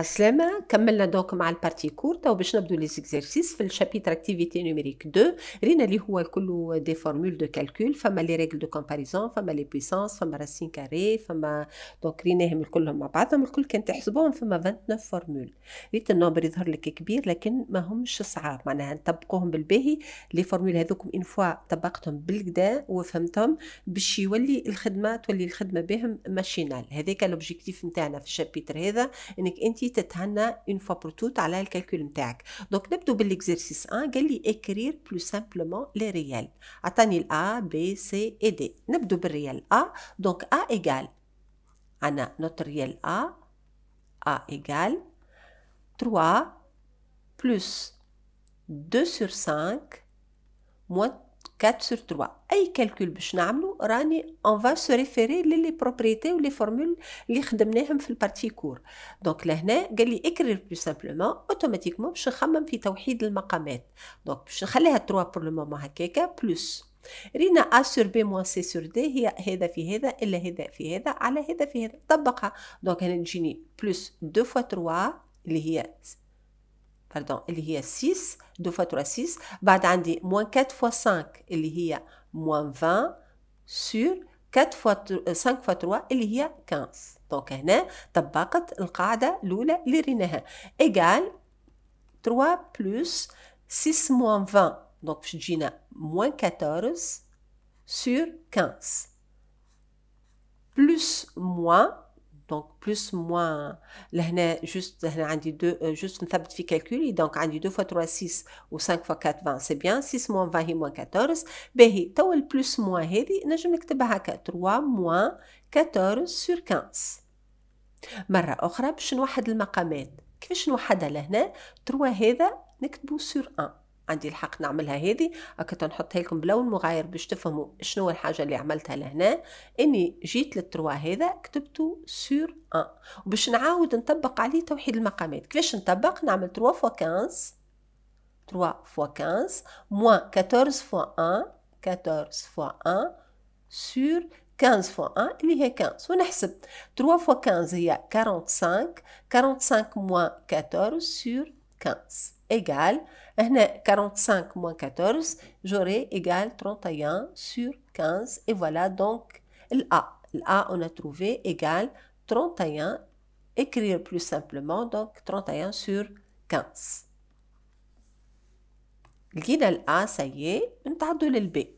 السلامة كملنا دوك مع البارتي كورتا تو باش نبدو لي زيكزارسيس في الشابيتر اكتيفيتي نوميريك 2 رينا اللي هو كله دي فورمول دو كالكول فما لي ريغل دو كومباريزون فما لي بويسونس فما راسين كاري فما دونك ريناهم كلهم مع بعضهم الكل كان تحسبوهم فما 29 فورمول ريت النومبر يظهر لك كبير لكن ما همش صعاب معناها نطبقوهم بالباهي لي فورمول هذوكم ان فوا طبقتهم بالكدا وفهمتهم باش يولي الخدمه تولي الخدمه بهم ماشينال هذاك لوبجيكتيف نتاعنا في الشابيتر هذا انك انت une fois pour toutes, à l'aide du calcul mental. Donc, n'abdober l'exercice 1, écrire plus simplement les réels. Attendir a, b, c et d. N'abdober réel a, donc a égal, anna notre réel a, a égal 3 plus 2 sur 5 moins 4 سور 3 اي كالكول باش نعملو راني اون فا سو ريفيري للي بروبريتي ولي فورمول اللي خدمناهم في البارتي كور دونك لهنا قال لي اكرر بلو سامبلومون اوتوماتيكمون باش نخمم في توحيد المقامات دونك باش نخليها 3 بور لو مومون هكاكا بلس رينا ا سور بي موان سي سور دي هي هذا في هذا الا هذا في هذا على هذا في هذا طبقها دونك هنا تجيني بلس 2 فوا 3 اللي هي باردون اللي هي 6 دو فاتورة 6 بعد عندي موان 4 فوا 5 اللي هي موان 20 سور 4 فوا 5 فوا 3 اللي هي 15 دونك هنا طبقت القاعدة الأولى اللي ريناها إيكال 3 بلس 6 موان 20 دونك باش تجينا موان 14 سور 15 بلس موان دونك بلس موان لهنا جوست لهنا عندي دو جوست نثبت في كالكولي دونك عندي 2 فوا 3 6 و 5 فوا 4 20 سي بيان 6 موان 20 هي موان 14 باهي توا البلس موان هذه نجم نكتبها هكا 3 موان 14 سور 15 مرة أخرى باش نوحد المقامات كيفاش نوحدها لهنا 3 هذا نكتبو سور 1 عندي الحق نعملها هذه هكا نحطها لكم بلون مغاير باش تفهموا شنو الحاجه اللي عملتها لهنا اني جيت للتروا هذا كتبته سور 1 وباش نعاود نطبق عليه توحيد المقامات كيفاش نطبق نعمل 3 فوا 15 3 فوا 15 موان 14 فوا 1 14 فوا 1 سور 15 فوا 1 اللي هي 15 ونحسب 3 فوا 15 هي 45 45 موان 14 سور 15 égale 45 moins 14 j'aurai égal 31 sur 15 et voilà donc l'A. L'A on a trouvé égal 31 écrire plus simplement donc 31 sur 15 لقينا l'A, ça y est نتعدوا للبي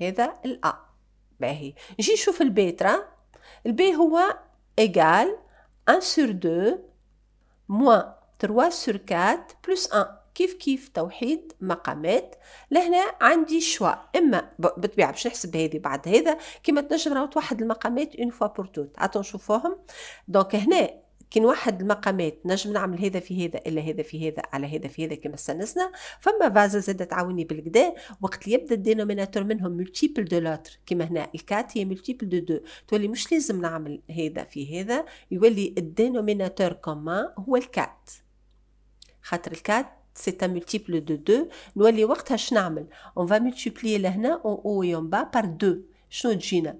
هذا A باهي نجي نشوف le ال B, هو égal 1 sur 2 moins 3 سور 4 بلس 1 كيف كيف توحيد مقامات لهنا عندي شوا اما بطبيعه باش نحسب هذه بعد هذا كما تنجم راهو توحد المقامات اون فوا بور توت عطو نشوفوهم دونك هنا كي نوحد المقامات نجم نعمل هذا في هذا الا هذا في هذا على هذا في هذا كما استنسنا فما فازا زاد تعاوني بالكدا وقت يبدا الدينوميناتور منهم ملتيبل دو لاتر كما هنا الكات هي ملتيبل دو دو تولي مش لازم نعمل هذا في هذا يولي الدينوميناتور كومان هو الكات خاطر الكات سي un ملتيبل دو دو نولي وقتها شنو نعمل اون فا multiplier لهنا اون او et با bas par شنو تجينا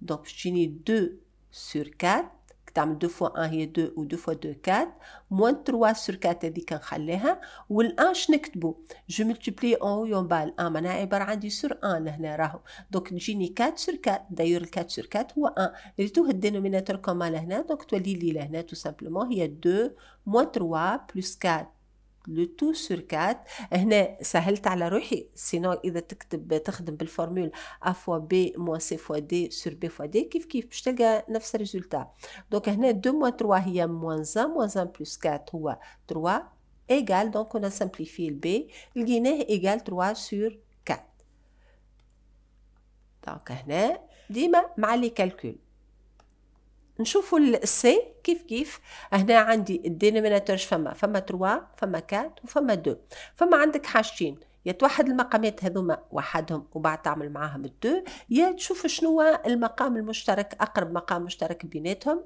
دونك تجيني دو سور كات تعمل دو فوا ان هي دو و دو فوا دو كات موان تروا سور كات هذيك نخليها و الان شنكتبو جو ملتيبلي اون و يون با الان معناها عباره عندي سور ان لهنا راهو دونك تجيني كات سور كات دايور الكات سور كات هو ان ريتو الدينوميناتور كومان لهنا دونك تولي لي لهنا تو سامبلومون هي دو موان تروا بلوس كات لو تو سور كات هنا سهلت على روحي سينو اذا تكتب تخدم بالفورمول ا فوا بي موا سي فوا دي سور بي فوا دي كيف كيف باش تلقى نفس الريزولتا دونك هنا 2 موا 3 هي موان 1 موان 1 بلس 4 هو 3 ايغال دونك انا سامبليفي البي لقيناه ايغال 3 سور 4 دونك هنا ديما مع لي كالكول نشوفوا السي كيف كيف هنا عندي الدينوميناتور فما فما 3 فما 4 وفما 2 فما عندك حاجتين يا توحد المقامات هذوما وحدهم وبعد تعمل معاهم الدو يا تشوف شنو المقام المشترك اقرب مقام مشترك بيناتهم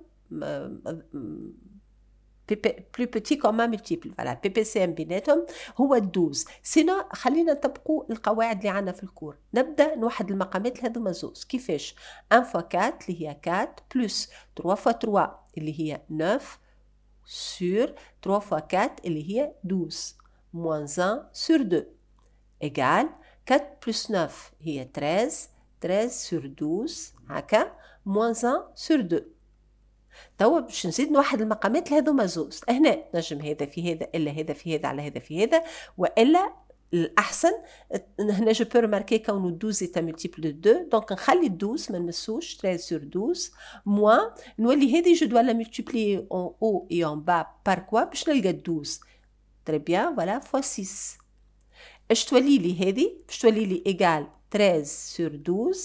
بلو بوتي كوما ملتيبل فوالا بي بي سي ام بيناتهم هو الدوز سينا خلينا نطبقوا القواعد اللي عندنا في الكور نبدا نوحد المقامات هذوما زوز كيفاش 1 فوا 4 اللي هي 4 بلس 3 فوا 3 اللي هي 9 sur 3 fois 4 اللي هي 12 moins 1 sur 2 égale 4 plus 9 هي 13 13 sur 12 هكا moins 1 sur 2 توا باش نزيد نوحد المقامات لهذوما زوز هنا نجم هذا في هذا الا هذا في هذا على هذا في هذا والا الاحسن هنا جو بور ماركي كونو 12 ايتا ملتيبل دو 2 دونك نخلي 12 ما نمسوش 13 سور 12 موان نولي هذه جو دو لا ملتيبلي اون او اي اون با بار كوا باش نلقى 12 تري بيان فوالا فوا 6 اش تولي لي هذه باش تولي لي ايكال 13 سور 12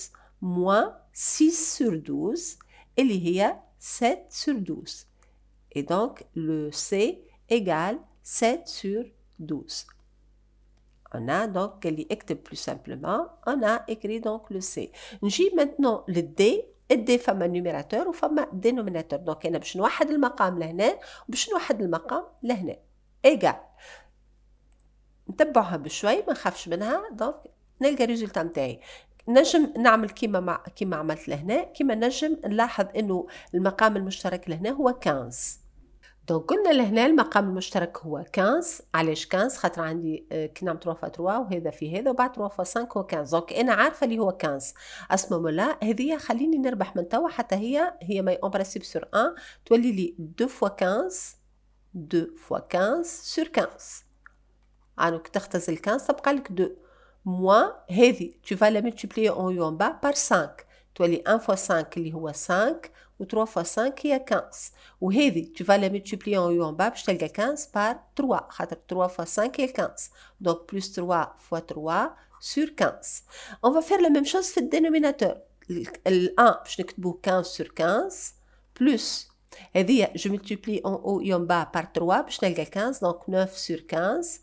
موان 6 سور 12 اللي هي 7 sur 12. Et donc, le C égale 7 sur 12. On a donc, qu'elle plus simplement, on a écrit donc le C. J'ai maintenant le D et D femme numérateur ou femme dénominateur. Donc, on a un واحد المقام لهنا وبش le المقام لهنا. Égal. نتبعها بشوي ما نخافش donc دونك نلقى الريزلت نتاعي نجم نعمل كيما مع كيما عملت لهنا كيما نجم نلاحظ انه المقام المشترك لهنا هو 15 دونك قلنا لهنا المقام المشترك هو 15 علاش 15 خاطر عندي كنعم 3 فا 3 وهذا في هذا وبعد 3 فا 5 هو 15 دونك انا عارفه اللي هو 15 اسمه مولا هذه خليني نربح من توا حتى هي هي ماي اون برانسيب سور 1 تولي لي 2 فوا 15 2 فوا 15 سور 15 يعني تختزل 15 تبقى لك 2 moins هذه tu vas la multiplier en haut et en bas par 5 as 1 fois 5 اللي 5 ou 3 fois 5 هي 15 وهذه tu vas la multiplier en haut en bas tu as 15 par 3 3 fois 5 a 15 donc plus 3 fois 3 sur 15 on va faire la même chose le dénominateur ال 1 باش نكتبوه 15 sur 15 plus هذه je multiplie en haut et en bas par 3 je 15 donc 9 sur 15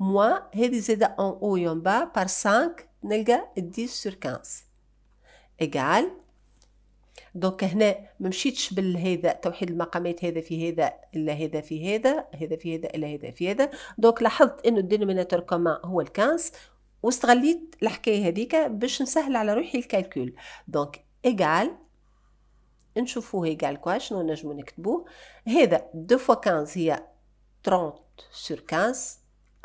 موان هذه زادة ان او يون با بار 5 نلقى 10 سور 15 ايكال دونك هنا ما مشيتش بالهذا توحيد المقامات هذا في هذا الا هذا في هذا هذا في هذا الا هذا في هذا دونك لاحظت انه الدينوميناتور كومان هو الكانس واستغليت الحكايه هذيك باش نسهل على روحي الكالكول دونك ايكال نشوفو ايكال كوا شنو نجمو نكتبوه هذا دو فوا 15 هي 30 سور 15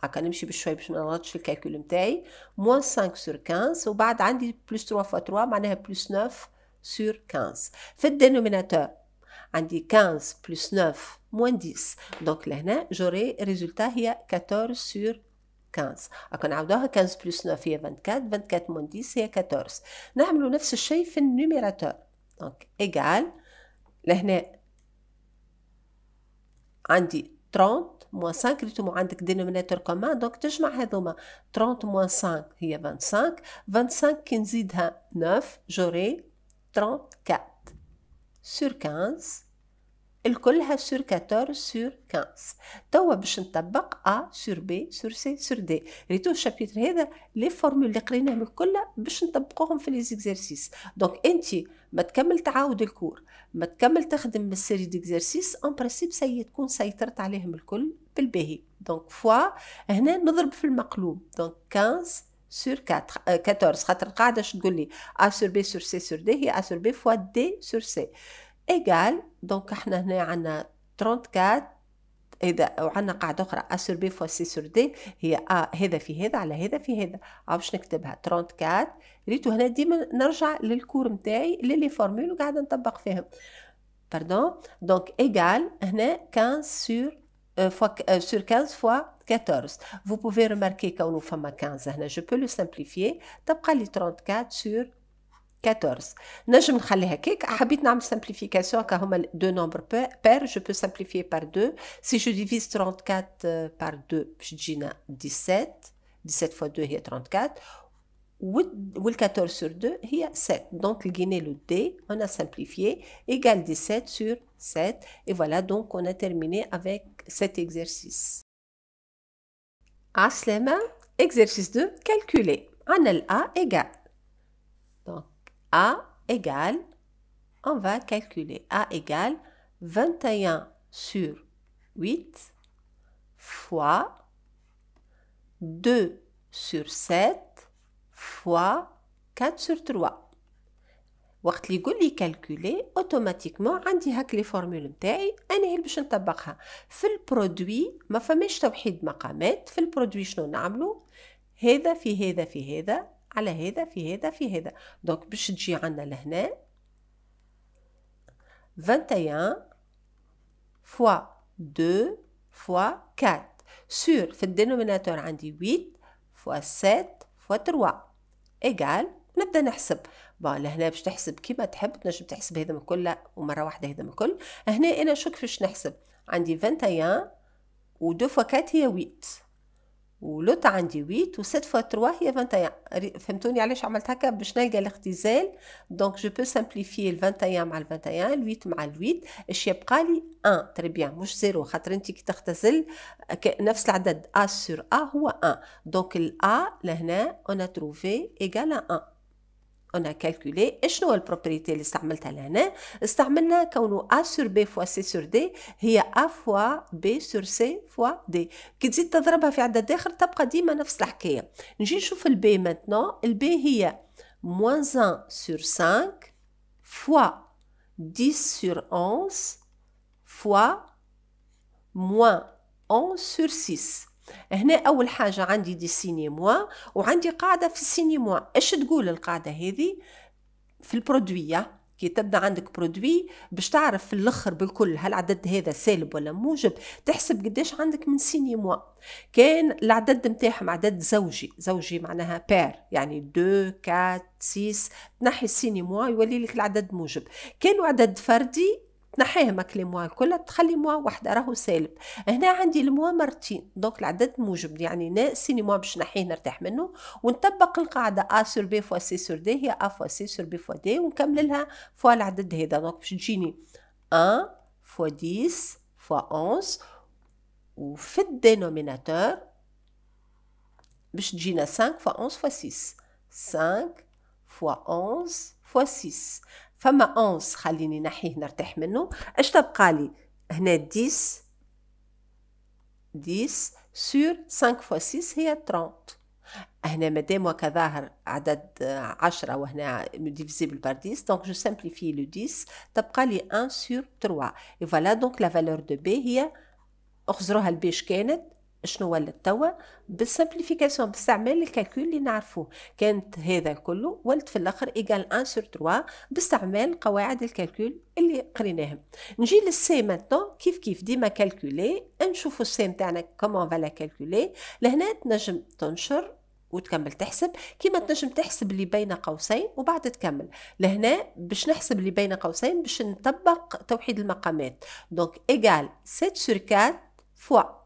هكا نمشي بالشوي باش ما نغلطش في الكالكول نتاعي موان 5 سور 15 وبعد عندي بلس 3 فوا 3 معناها بلس 9 سور 15 في الدينوميناتور عندي 15 بلس 9 موان 10 دونك لهنا جوري ريزولتا هي 14 سور 15 هكا نعاودوها 15 بلس 9 هي 24 24 مون 10 هي 14 نعملو نفس الشيء في النوميراتور دونك ايكال لهنا عندي 30 موان 5 ريتو عندك دينوميناتور كومان دونك تجمع هذوما 30 موان 5 هي 25 25 كي نزيدها 9 جوري 34 سور 15 الكلها سور 14 سور 15 توا باش نطبق ا سور بي سور سي سور دي ريتو الشابيتر هذا لي فورمول اللي قريناهم الكل باش نطبقوهم في لي زيكزارسيس دونك انت ما تكمل تعاود الكور ما تكمل تخدم بالسيري السيري ديكزارسيس ان برينسيپ سي تكون سيطرت عليهم الكل بالباهي دونك فوا هنا نضرب في المقلوب دونك 15 سور 14 خاطر القاعده شنو تقول لي ا سور بي سور سي سور دي هي ا سور بي فوا دي سور سي ايجال دونك احنا هنا عندنا 34 اذا وعندنا قاعده اخرى ا سور بي فوا سي سور دي هي ا آه، هذا في هذا على هذا في هذا او باش نكتبها 34 ريتو هنا ديما نرجع للكور نتاعي للي فورمول وقاعده نطبق فيهم باردون دونك ايجال هنا 15 سور euh, fois, euh, sur 15 fois 14. Vous pouvez remarquer qu'on nous fait 15, je peux le simplifier. T'as 34 sur 14 نجم نخلي هكاك حبيت simplification deux nombres Je peux simplifier par 2 Si je divise 34 euh, par 2 je تجينا 17 17 fois 2 هي 34 وال 14 sur 2 هي 7 donc le le D, on a simplifié égal 17 sur 7 et voilà donc on a terminé avec cet exercice Aslema. exercice 2 calculer a a égale. A égale, on va calculer A égale 21 sur 8 fois 2 sur 7 fois 4 sur 3 وقت اللي يقول لي كالكولي اوتوماتيكمون عندي هاك لي فورمول نتاعي انا هي باش نطبقها في البرودوي ما فماش توحيد مقامات في البرودوي شنو على هذا في هذا في هذا دونك باش تجي عندنا لهنا 21 فوا 2 فوا 4 سور في الدينوميناتور عندي 8 فوا 7 فوا 3 ايكال نبدا نحسب با لهنا باش تحسب كيما تحب تنجم تحسب هذا من كله ومره واحده هذا من كل هنا انا شوف فيش نحسب عندي 21 و 2 فوا 4 هي 8 ولوت عندي 8 و7 فوا 3 هي 21 فهمتوني علاش عملت هكا باش نلقى الاختزال دونك جو بو سامبليفي ال 21 مع ال 21 ال 8 مع ال 8 اش يبقى لي 1 تري بيان مش زيرو خاطر انت كي تختزل نفس العدد ا سور ا هو 1 دونك ال ا لهنا اون تروفي ا 1 انا كالكولي شنو البروبريتي اللي استعملتها لهنا استعملنا كونو ا سور بي فوا سي سور دي هي ا فوا بي سور سي فوا دي كي تزيد تضربها في عدد اخر تبقى ديما نفس الحكايه نجي نشوف البي مانتنون البي هي موانز 1 سور 5 فوا 10 سور 11 فوا موان 11 سور 6. هنا أول حاجة عندي دي سيني موا وعندي قاعدة في السيني موا إيش تقول القاعدة هذه في البرودوي كي تبدا عندك برودوي باش تعرف في الاخر بالكل هل العدد هذا سالب ولا موجب تحسب قداش عندك من سيني موا كان العدد نتاعهم عدد زوجي زوجي معناها بير يعني دو كات سيس تنحي السيني موا يولي لك العدد موجب كانوا عدد فردي تنحيها لي موا كلها تخلي موا وحده راهو سالب هنا عندي الموا مرتين دونك العدد موجب يعني ناقصني موا باش نحيه نرتاح منه ونطبق القاعده ا سور بي فوا سي سور دي هي ا فوا سي سور بي فوا دي ونكمل لها فوا العدد هذا دونك باش تجيني 1 فوا 10 فوا 11 وفي الدينوميناتور باش تجينا 5 فوا 11 فوا 6 5 فوا 11 فوا 6 فما 11 خليني نحيه نرتاح منه اش تبقى لي هنا 10 10 سور 5 فوا 6 هي 30 هنا مادام وكا ظاهر عدد 10 وهنا ديفيزيبل بار 10 دونك جو سامبليفي لو 10 تبقى لي 1 سور 3 اي فوالا دونك لا فالور دو بي هي اخزروها البيش كانت شنو ولد توا بالسمبليفيكاسيون باستعمال الكالكول اللي نعرفوه كانت هذا كله ولد في الاخر ايجال 1 سور 3 باستعمال قواعد الكالكول اللي قريناهم نجي للسي ماتون كيف كيف ديما كالكولي نشوفوا السي نتاعنا كومون فالا كالكولي لهنا تنجم تنشر وتكمل تحسب كيما تنجم تحسب اللي بين قوسين وبعد تكمل لهنا باش نحسب اللي بين قوسين باش نطبق توحيد المقامات دونك ايغال 7 سور 4 فوا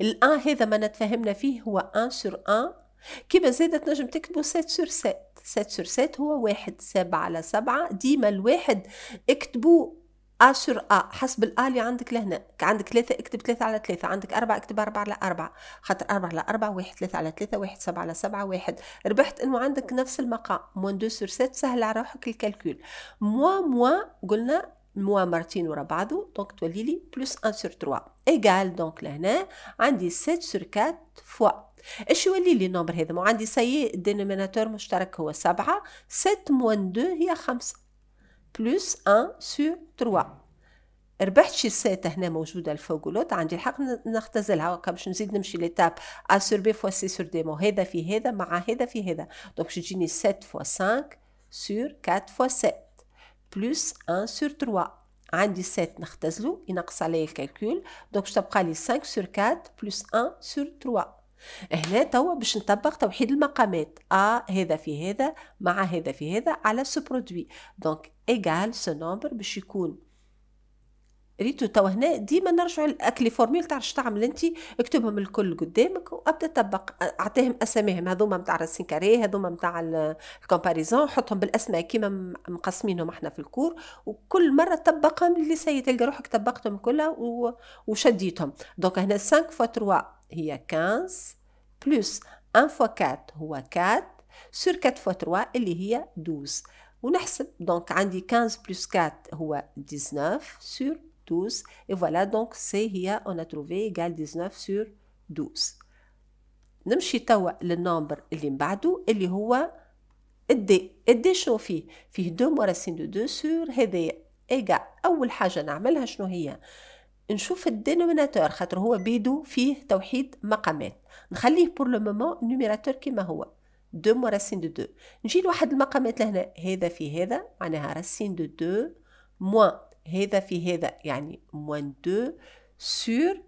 الان هذا ما نتفهمنا فيه هو ان سور ان كيما زادة تنجم تكتبوا 7 سور 7 7 سور 7 هو واحد سبعة على سبعة ديما الواحد اكتبوا ا سور ا حسب الا اللي عندك لهنا عندك ثلاثة اكتب ثلاثة على ثلاثة عندك أربعة اكتب أربعة على أربعة خاطر أربعة على أربعة واحد ثلاثة على ثلاثة واحد سبعة على سبعة واحد ربحت إنه عندك نفس المقام موان دو سور سات سهل على روحك الكالكول موا موا قلنا موا مرتين ورا بعضو دونك تولي لي بلس 1 سور 3 ايغال دونك لهنا عندي 7 سور 4 فوا اش يولي لي النمبر هذا مو عندي سي الدينوميناتور مشترك هو 7 7 موان 2 هي 5 بلس 1 سور 3 ربحت شي سات هنا موجوده الفوق ولوت عندي الحق نختزلها هكا باش نزيد نمشي ليتاب ا سور بي فوا سي سور مو هذا في هذا مع هذا في هذا دونك باش تجيني 7 فوا 5 سور 4 فوا 7 بلس 1 سور 3 عندي 7 نختزلو ينقص عليا الكالكول دونك باش تبقى لي 5 سور 4 بلس 1 سور 3 هنا توا باش نطبق توحيد المقامات ا آه هذا في هذا مع هذا في هذا على سو برودوي دونك ايغال سو نومبر باش يكون ريتو توا هنا ديما نرجعوا الاكل فورميل تاع تعمل انت اكتبهم الكل قدامك وابدا طبق اعطيهم اساميهم هذوما نتاع السينكاري هذوما نتاع الكومباريزون حطهم بالاسماء كيما مقسمينهم احنا في الكور وكل مره طبقهم اللي سي تلقى روحك طبقتهم كلها وشديتهم دونك هنا 5 فوا 3 هي 15 بلس 1 فوا 4 هو 4 سور 4 فوا 3 اللي هي 12 ونحسب دونك عندي 15 بلس 4 هو 19 سور 12. Et voilà, donc c'est هي on a trouvé égal 19 sur 12. نمشي توا للنمبر اللي من بعده اللي هو الدي الدي شنو فيه فيه دو مراسين دو دو سور هذا ايجا اول حاجه نعملها شنو هي نشوف الدينوميناتور خاطر هو بيدو فيه توحيد مقامات نخليه بور لو مومون نوميراتور كيما هو دو مو راسين دو دو نجي لواحد المقامات لهنا هذا في هذا معناها راسين دو دو موان هذا في هذا يعني موان دو سور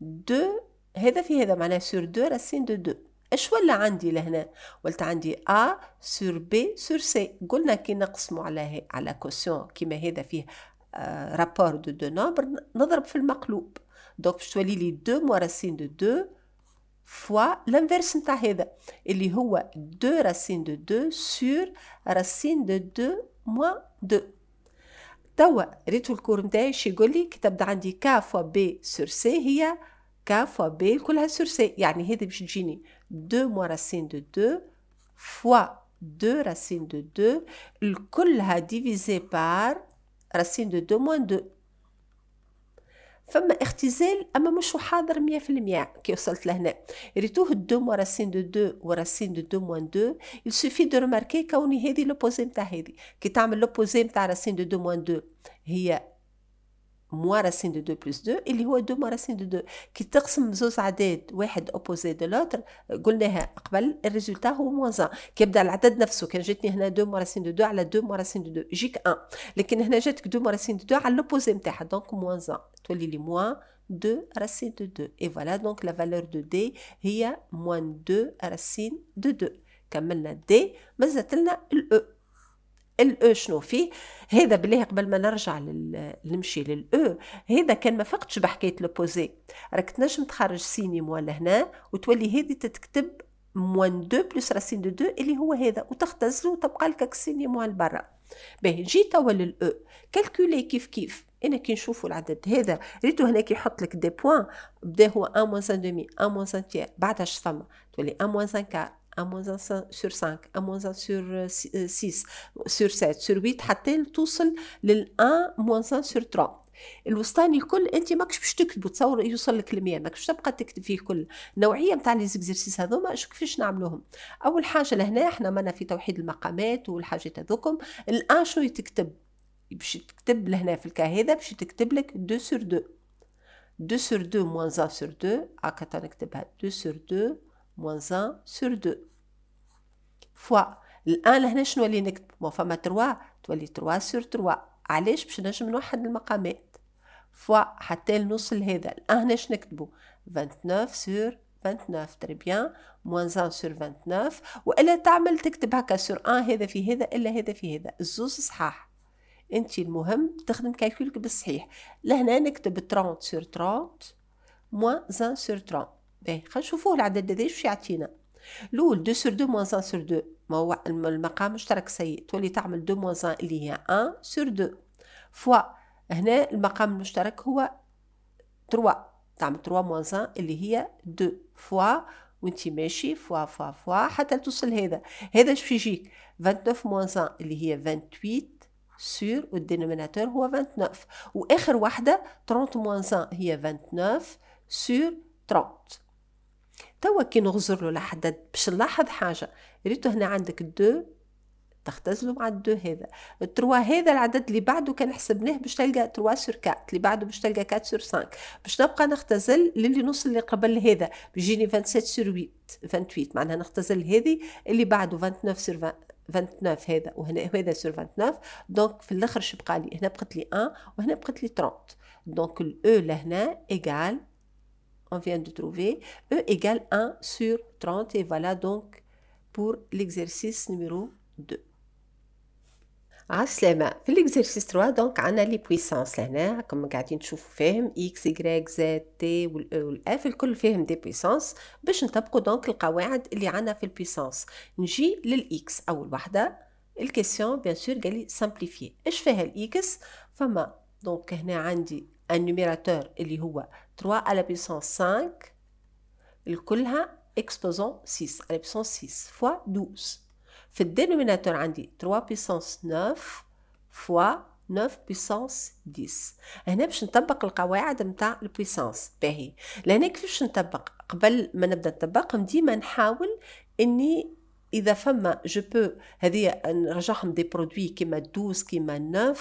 دو هذا في هذا معناه سور دو راسين دو دو اش ولا عندي لهنا ولت عندي ا سور بي سور سي قلنا كي نقسمو على على كوسيون كيما هذا فيه رابور دو دو نومبر نضرب في المقلوب دونك باش تولي لي دو موا راسين دو دو فوا لانفيرس نتاع هذا اللي هو دو راسين دو دو سور راسين دو دو موا دو توا ريتو الكور نتاعي شي يقول لي كي عندي ك فوا بي سور سي هي ك فوا بي كلها سور سي يعني هذه باش تجيني دو موا راسين دو دو فوا دو راسين دو دو الكلها ديفيزي بار راسين دو دو موان دو فما اختزال اما مش حاضر 100% كي وصلت لهنا ريتوه دو موا راسين دو دو وراسين دو دو موان دو il suffit de remarquer كوني هذه لوبوزي نتاع هذه كي تعمل لوبوزي نتاع راسين دو دو موان دو هي موا راسين دو دو بلس دو اللي هو دو موا راسين دو دو كي تقسم زوز عداد واحد اوبوزي دو لوتر قلناها قبل الريزولتا هو موان زان كيبدا العدد نفسه كان جاتني هنا دو موا راسين دو دو على دو موا راسين دو دو يجيك ان لكن هنا جاتك دو موا راسين دو دو على لوبوزي نتاعها دونك موان زان تولي لي موان 2 راسين دو 2 اي فوالا donc la valeur دو d هي موان 2 راسين دو 2 كملنا d مازالت لنا الاو e. الاو شنو فيه هذا بالله قبل ما نرجع نمشي للاو هذا كان ما فقتش بحكايه لوبوزي راك تنجم تخرج سيني ولا هنا وتولي هذه تتكتب موان دو بلس راسين دو دو اللي هو هذا وتختزله وتبقى لك موان لبرا باهي نجي توا للاو كالكولي كيف كيف انا كي نشوفوا العدد هذا ريتو هناك يحط لك دي بوان بدا هو 1 موان 5 دومي 1 موان 5 بعدها اش ثما تولي 1 موان 5 كار à moins 1 sur 5 à moins 1 sur 6 euh, euh, sur 7 sur 8 حتى توصل لل 1 moins 1 sur 3 الوسطاني الكل انت ماكش باش تكتبه تصور يوصل لك ل 100 ماكش تبقى تكتب فيه كل نوعيه نتاع لي زيكزيرسيس هذوما شو كيفاش نعملوهم اول حاجه لهنا احنا مانا في توحيد المقامات والحاجات هذوكم الان شو تكتب باش تكتب لهنا في الكا هذا باش تكتب لك 2 سور 2 2 سور 2 موان 1 سور 2 هكا نكتبها 2 سور 2 moins 1 sur 2 فوا الان لهنا شنو اللي نكتب ما فما 3 تولي 3 سور 3 علاش باش نجم نوحد المقامات فوا حتى نوصل لهذا الان هنا شنو نكتبو 29 سور 29 تري بيان موانز 1 سور 29 والا تعمل تكتب هكا سور 1 هذا في هذا الا هذا في هذا الزوز صحاح انت المهم تخدم كالكولك بالصحيح لهنا نكتب 30 سور 30 موانز 1 سور 30 باهي خلينا نشوفوه العدد هذا واش يعطينا الاول 2 سور 2 موان 1 سور 2 ما هو المقام مشترك سيء تولي تعمل 2 موان 1 اللي هي 1 سور 2 فوا هنا المقام المشترك هو 3 تعمل 3 موان 1 اللي هي 2 فوا وانت ماشي فوا فوا فوا حتى توصل هذا هذا شو يجيك 29 موان 1 اللي هي 28 سور والدينوميناتور هو 29 واخر واحده 30 موان 1 هي 29 سور 30 توا كي نغزر له لحدد باش نلاحظ حاجه ريتو هنا عندك دو تختزلوا مع الدو هذا التروا هذا العدد اللي بعده كان حسبناه باش تلقى تروا سور كات اللي بعده باش تلقى كات سور 5 باش نبقى نختزل للي نوصل اللي قبل هذا بيجيني 27 سور 8 28 معناها نختزل هذه اللي بعده 29 سور 20 29 هذا وهنا هذا سور 29 دونك في الاخر شبقى لي هنا بقت لي 1 وهنا بقت لي 30 دونك الاو لهنا ايكال on vient de trouver, E égale 1 sur 30, et voilà donc pour l'exercice numéro 2. Aslema, ah, pour l'exercice 3, donc, on a les puissances, là, hein, comme vous on vu, x, y, z, t, ou e, ou f, le des puissances, pour je ne tape donc le a fait les puissances. J, le x, à ou la question, bien sûr, de est simplifiée. je fais le x, donc, on a un numérateur, qui est... 3 à la puissance 5 الكلها exposant 6 à la puissance 6 fois 12 في الدينوميناتور عندي 3 puissance 9 fois 9 puissance 10 هنا باش نطبق القواعد نتاع البويسونس باهي لهنا كيفاش نطبق قبل ما نبدا نطبق ديما نحاول اني اذا فما جو بو هذه نرجعهم دي برودوي كيما 12 كيما 9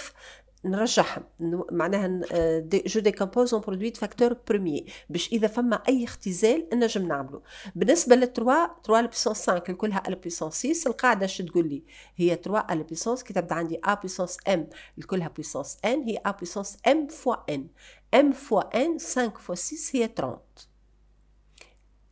نرجعهم معناها آه، جو دي كومبوز اون برودوي فاكتور برومي باش اذا فما اي اختزال نجم نعملو بالنسبه 3 3 بيسونس 5 كلها ال بيسونس 6 القاعده اش تقول لي هي 3 ال بيسونس كي تبدا عندي ا بيسونس ام كلها بيسونس ان هي ا بيسونس ام فوا ان ام فوا ان 5 فوا 6 هي 30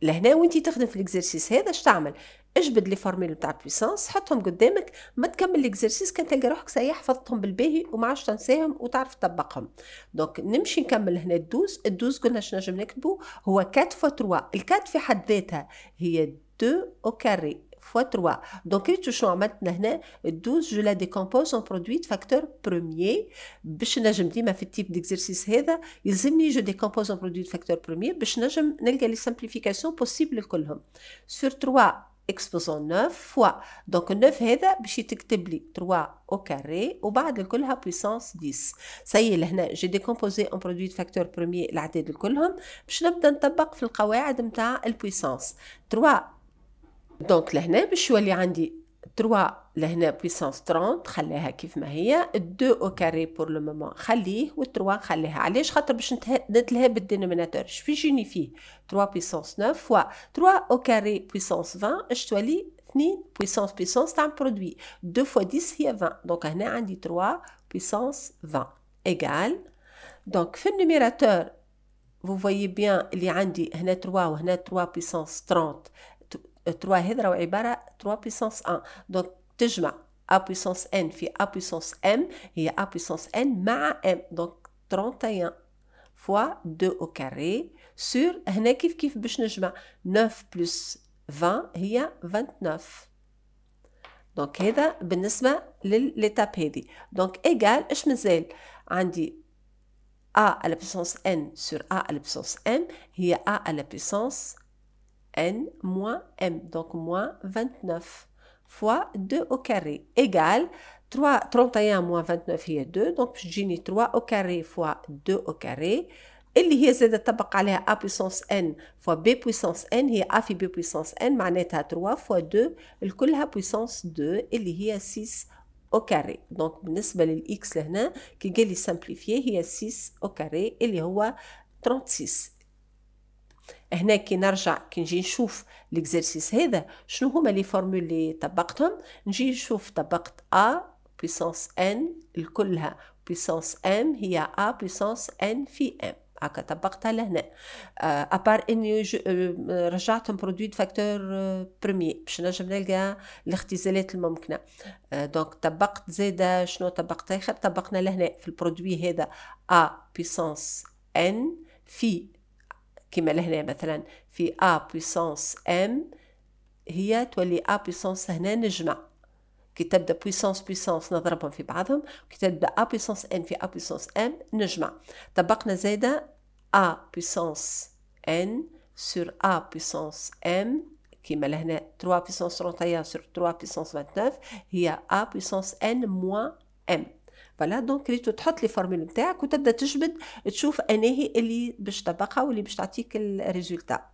لهنا وانت تخدم في الاكزرسيس هذا اش تعمل اجبد لي فورميل تاع بويسونس حطهم قدامك ما تكمل ليكزرسيس كان تلقى روحك سيح حفظتهم بالباهي وما عادش تنساهم وتعرف تطبقهم دونك نمشي نكمل هنا الدوز الدوز قلنا شنو نجم نكتبو هو 4 فوا 3 الكات في حد ذاتها هي 2 او كاري فوا 3 دونك ريتو شنو عملتنا هنا الدوز جو لا دي كومبوز اون برودويت فاكتور برومي باش نجم ديما في التيب ديكزرسيس هذا يلزمني جو دي كومبوز اون برودويت فاكتور برومي باش نجم نلقى لي سامبليفيكاسيون بوسيبل لكلهم سور 3 اكسبوزون 9 فوا دونك 9 هذا باش تكتب لي 3 او كاري وبعد الكلها بويسونس 10 سي لهنا جي دي كومبوزي اون برودوي دو فاكتور بروميي الاعداد الكلهم باش نبدا نطبق في القواعد نتاع البويسونس 3 دونك لهنا باش يولي عندي 3 لهنا بويسونس 30 خليها كيف ما هي 2 او كاري بور لو مومون خليه و 3 خليها علاش خاطر باش نتلها بالديناميناتور اش في جيني فيه 3 بويسونس 9 فوا 3 او كاري بويسونس 20 اش تولي 2 بويسونس بويسونس تاع برودوي 2 فوا 10 هي 20 دونك هنا عندي 3 بويسونس 20 ايغال دونك في النوميراتور vous voyez bien il y a 3 وهنا 3 puissance 30 3 هذا راهو عباره 3 بويسونس 1 دونك تجمع A بويسونس N في A بويسونس M هي A بويسونس N مع M دونك 31 فوا 2 او كاري سور هنا كيف كيف باش نجمع 9 بلس 20 هي 29 دونك هذا بالنسبه للإتاب هذي دونك ايغال إيش مازال عندي a à la puissance n sur a à la puissance m هي a à la puissance n moins m, donc moins 29 fois 2 au carré égale 3, 31 moins 29 a 2 Donc, j'ai 3 au carré fois 2 au carré Et y est de tabac, عليها a puissance n fois b puissance n y a fi b puissance n معناتها 3 fois 2 a puissance 2 y a 6 au carré Donc, بالنسبة للx لهنا est simplifié, il y a 6 au carré y a 36 هنا كي نرجع كي نجي نشوف ليكزيرسيس هذا شنو هما لي فورمول لي طبقتهم نجي نشوف طبقت ا بيسونس ان الكلها بيسونس ام هي ا بيسونس ان في ام هكا طبقتها لهنا ابار آه، اني آه، رجعتهم برودوي دو فاكتور برومي باش نجم نلقى الاختزالات الممكنه دونك آه، طبقت زيد شنو طبقت اخر طبقنا لهنا في البرودوي هذا ا بيسونس ان في كما لهنا مثلا في A بويسانس M هي تولي A بويسانس هنا نجمع كي تبدا بويسانس بويسانس نضربهم في بعضهم كي تبدا A بويسانس N في A بويسانس M نجمع طبقنا زيدا A بويسانس N sur A puissance M كما لهنا 3 puissance 31 sur 3 puissance 29 هي A puissance N moins M فلا دونك ريتو تحط لي فورمول نتاعك وتبدا تجبد تشوف اناهي اللي باش تطبقها واللي باش تعطيك الريزولتا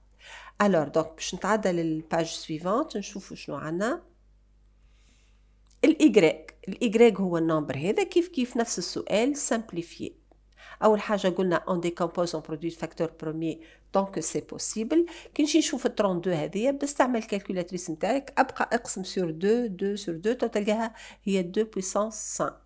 الوغ دونك باش نتعدى للباج سويفونت نشوفوا شنو عندنا الايغريك الايغريك هو النمبر هذا كيف كيف نفس السؤال سامبليفي اول حاجه قلنا اون ديكومبوز اون برودوي فاكتور برومي طون كو سي بوسيبل كي نجي نشوف 32 هذه بستعمل الكالكولاتريس نتاعك ابقى اقسم سور 2 2 سور 2 تلقاها هي 2 بويسونس 5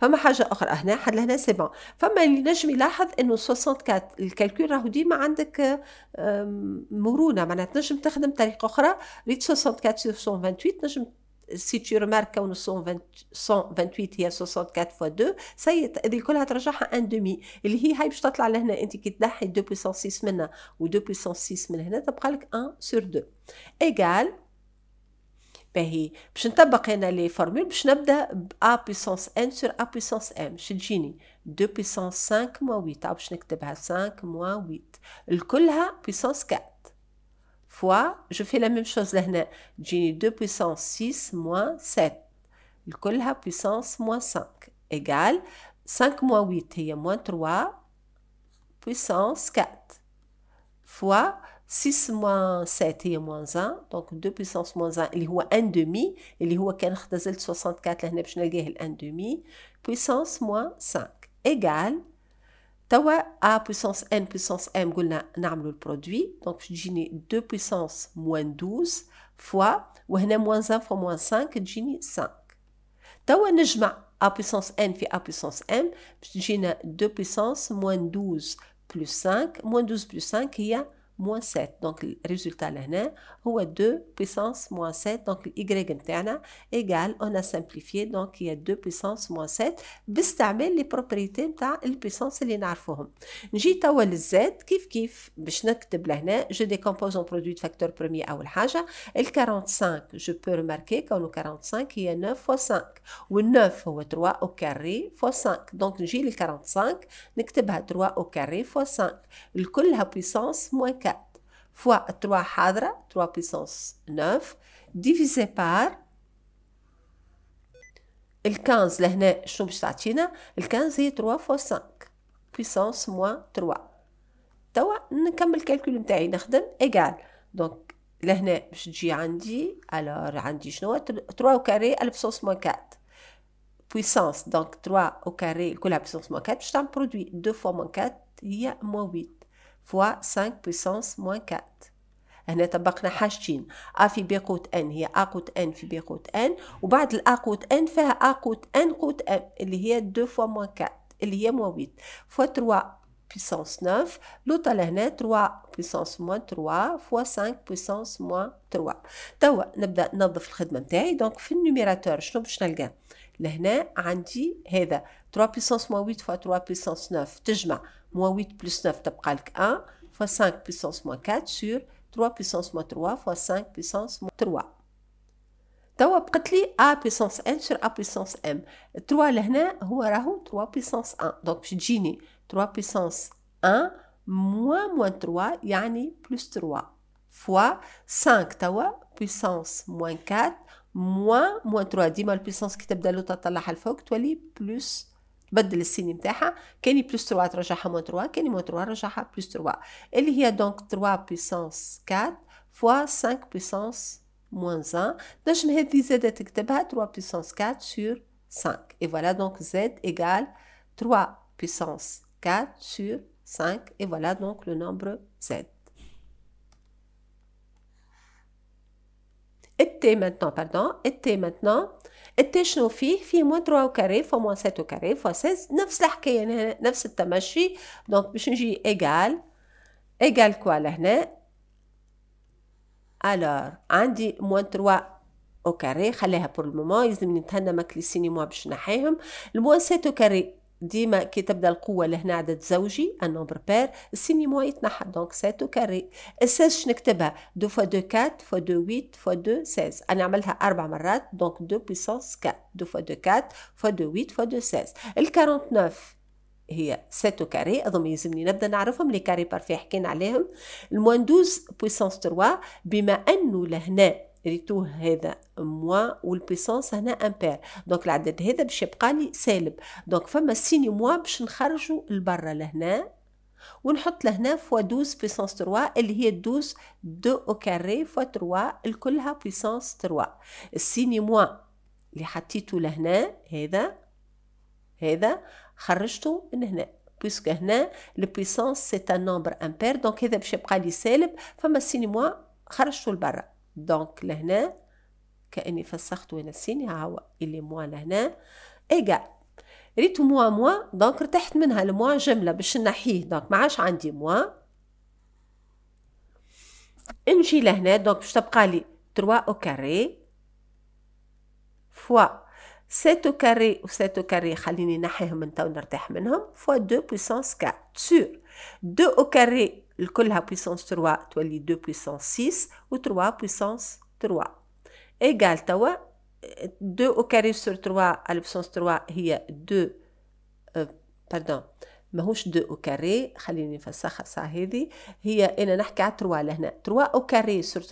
فما حاجه اخرى هنا حد لهنا سي بون فما اللي نجم يلاحظ انه 64 الكالكول راهو ديما عندك مرونه معناها تنجم تخدم طريقه اخرى ريت 64 سور 128 نجم سي تي رمارك كون 128 هي 64 فوا 2 سي هذه كلها ترجعها ان دومي اللي هي هاي باش تطلع لهنا انت كي تنحي 2 بويسون 6 منها و 2 بويسون 6 من هنا تبقى لك 1 سور 2 ايكال باهي باش نطبق انا لي فورمول باش نبدا ب ا بيسونس ان سور ا بيسونس ام باش تجيني 2 بيسونس 5 موا 8 باش نكتبها 5 موا 8 الكلها بيسونس 4 فوا جو في لا ميم شوز لهنا تجيني 2 بيسونس 6 موا 7 الكلها بيسونس موا 5 ايغال 5 موا 8 هي موا 3 بيسونس 4 فوا 6 moins 7 et- moins 1 Donc, 2 puissance moins 1 il y a 1 demi. Il y a 64 1 demi. puissance moins 5 égal à a puissance n puissance m قلنا produit donc دونك باش 2 puissance moins 12 ou وهنا moins 1 fois moins 5 تجيني 5 توا a puissance n fi a puissance m باش 2 puissance moins 12 plus 5 moins 12 plus 5 il y a 7. Donc, le résultat là, ou hein, 2 puissance moins 7. Donc, y interne égal. on a simplifié, donc il y a 2 puissance moins 7. Bistamel les propriétés de la puissance linéarforum. J'y taouel z, kif kif, hein, je décompose en produit de facteur premier à le 45, je peux remarquer que le 45, il y 9 fois 5. Ou 9 ou 3 au carré fois 5. Donc, j'ai le 45, pas 3 au carré fois 5. Le coût la puissance moins 4 fois 3 hadra, 3 puissance 9, divisé par le 15 le شو باش تعطينا 15 est 3 fois 5 puissance moins 3 توا نكمل الكالكول نتاعي نخدم ايغال دونك لهنا باش تجي عندي alors, عندي شنو 3 او كاري على moins 4 Puissance, donc, 3 او carré, كلها puissance موان 4 باش تعمل برودوي 2 fois موان 4 هي moins 8 فوا 5 بويسونس موان 4 هنا طبقنا حاجتين ا في بي قوت ان هي ا قوت ان في بي قوت ان وبعد الا قوت ان فيها ا قوت ان قوت ام اللي هي 2 فوا موان 4 اللي هي موان 8 فوا 3 puissance 9 لوطا لهنا 3 puissance موان 3 فوا 5 puissance موان 3 توا نبدا ننظف الخدمه نتاعي دونك في النوميراتور شنو باش نلقى لهنا عندي هذا 3 بيسونس موان 8 فوا 3 بيسونس 9 تجمع موان 8 بلس 9 تبقى لك 1 فوا 5 بيسونس موان 4 سور 3 بيسونس موان 3 فوا 5 بيسونس موان 3 توا بقت لي ا بيسونس ان سور ا بيسونس ام 3 لهنا هو راهو 3 بيسونس 1 دونك باش تجيني 3 بيسونس 1 موان موان 3 يعني بلس 3 فوا 5 توا بيسونس موان 4 Moins, moins 3, 10 mal la puissance qui est en train de la plus, c'est le signe. Qu'est-ce plus est plus 3 3 moins 3, keni moins 3, rajaha plus 3. Il y a donc 3 puissance 4 fois 5 puissance moins 1. Donc, je vais dire 3 puissance 4 sur 5. Et voilà donc, z égale 3 puissance 4 sur 5. Et voilà donc le nombre z. اتي maintenant pardon اتي maintenant اتي شنو فيه فيه موان 3 كاري فو موان 7 كاري فو 16 نفس الحكايه يعني هنا نفس التمشي دونك باش نجي ايغال ايغال كوا لهنا الور عندي موان 3 او كاري خليها بور المومون يلزمني نتهنى ما سيني موا باش نحيهم الموان 7 كاري ديما كي تبدا القوه لهنا عدد زوجي ان نومبر بير السيني موا يتنحى دونك 7 كاري الساس نكتبها دو فوا دو كات فوا دو ويت فوا دو 16 انا عملتها اربع مرات دونك دو بويسونس كات دو فوا دو كات فوا دو ويت فوا دو 16 ال 49 هي 7 كاري اظن يلزمني نبدا نعرفهم لي كاري بارفي حكينا عليهم الموان 12 بويسونس 3 بما انه لهنا ريتو هذا موا والبيسونس هنا امبير دونك العدد هذا باش يبقى لي سالب دونك فما سيني موا باش نخرجو لبرا لهنا ونحط لهنا فوا 12 بيسونس 3 اللي هي 12 دو او كاري فوا 3 الكلها بيسونس 3 السيني موا اللي حطيته لهنا هذا هذا خرجته من هنا بويسك هنا البيسونس سي ان نومبر امبير دونك هذا باش يبقى لي سالب فما سيني موا خرجته لبرا دونك لهنا كاني فسخت وين السين هو اللي موا لهنا ايجا ريت موا موا دونك ارتحت منها الموا جمله باش نحيه دونك ما عادش عندي موا نجي لهنا دونك باش تبقى لي 3 او كاري فوا 7 او كاري و 7 او كاري خليني نحيهم من ونرتاح نرتاح منهم فوا 2 بويسونس 4 سور 2 او كاري Le puissance 3, tu puissance 6 ou 3 puissance 3. Égal, tawa 2 au carré sur 3 à puissance 3, il y a 2, euh, pardon, je au carré au carré ne sais pas, je ne il y a ne sais pas, 3 3 au carré sur